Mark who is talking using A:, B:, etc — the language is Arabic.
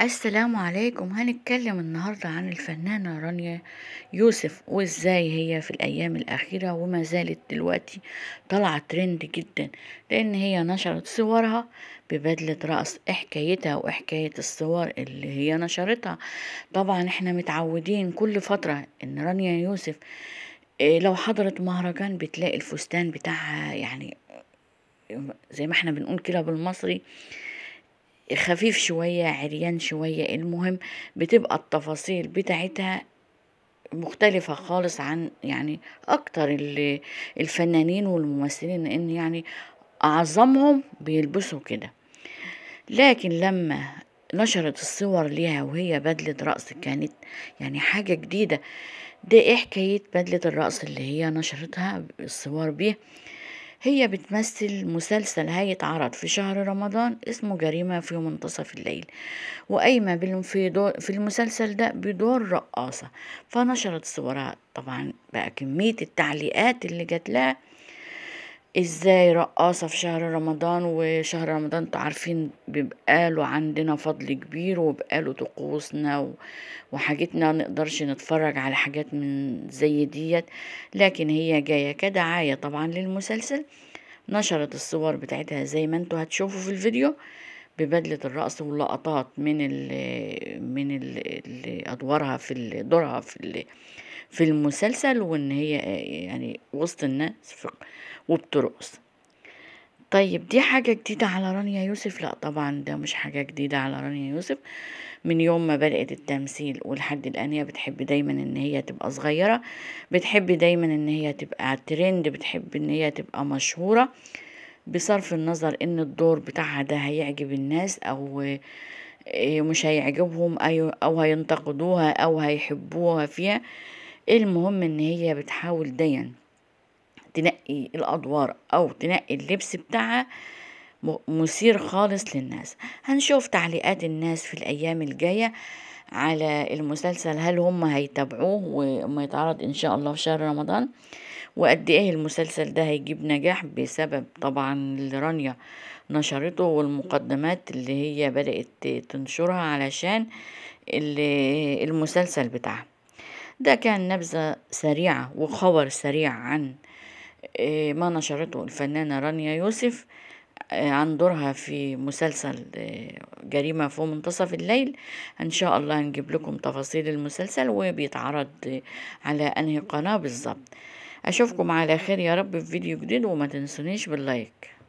A: السلام عليكم هنتكلم النهاردة عن الفنانة رانيا يوسف وازاي هي في الايام الاخيرة وما زالت دلوقتي طالعة ترند جدا لان هي نشرت صورها ببدلة رأس حكايتها وحكاية الصور اللي هي نشرتها طبعا احنا متعودين كل فترة ان رانيا يوسف آه، لو حضرت مهرجان بتلاقي الفستان بتاعها يعني زي ما احنا بنقول كده بالمصري خفيف شوية عريان شوية المهم بتبقى التفاصيل بتاعتها مختلفة خالص عن يعني أكتر الفنانين والممثلين لأن يعني أعظمهم بيلبسوا كده لكن لما نشرت الصور ليها وهي بدلة رقص كانت يعني حاجة جديدة ده إيه حكاية بدلة الرقص اللي هي نشرتها الصور بيه هي بتمثل مسلسل هيتعرض في شهر رمضان اسمه جريمة في منتصف الليل وقايمة في, في المسلسل ده بدور رقاصة فنشرت صورها طبعا بقى كمية التعليقات اللي جات لها ازاي رقاصة في شهر رمضان وشهر رمضان انتوا عارفين بيبقاله عندنا فضل كبير وبقاله طقوسنا وحاجتنا منقدرش نتفرج على حاجات من زي ديت لكن هي جاية كدعاية طبعا للمسلسل نشرت الصور بتاعتها زي ما انتوا هتشوفوا في الفيديو ببدلة الرقص واللقطات من الـ من اللي ادوارها في دورها في في المسلسل وان هي آه، يعني وسط الناس وبترقص طيب دي حاجة جديدة على رانيا يوسف لا طبعا ده مش حاجة جديدة على رانيا يوسف من يوم ما بدأت التمثيل ولحد الآن هي بتحب دايما ان هي تبقى صغيرة بتحب دايما ان هي تبقى ترند بتحب ان هي تبقى مشهورة بصرف النظر ان الدور بتاعها ده هيعجب الناس او آه، مش هيعجبهم او هينتقدوها او هيحبوها فيها المهم ان هي بتحاول دايما تنقي الادوار او تنقي اللبس بتاعها مثير خالص للناس هنشوف تعليقات الناس في الايام الجايه على المسلسل هل هم هيتابعوه وما يتعرض ان شاء الله في شهر رمضان وقد ايه المسلسل ده هيجيب نجاح بسبب طبعا اللي رانيا نشرته والمقدمات اللي هي بدأت تنشرها علشان المسلسل بتاعها ده كان نبذة سريعة وخبر سريع عن آه، ما نشرته الفنانة رانيا يوسف آه، عن دورها في مسلسل آه، جريمة في منتصف الليل إن شاء الله هنجيب لكم تفاصيل المسلسل وبيتعرض على أنهي قناة بالظبط أشوفكم على خير يا رب في فيديو جديد وما تنسونيش باللايك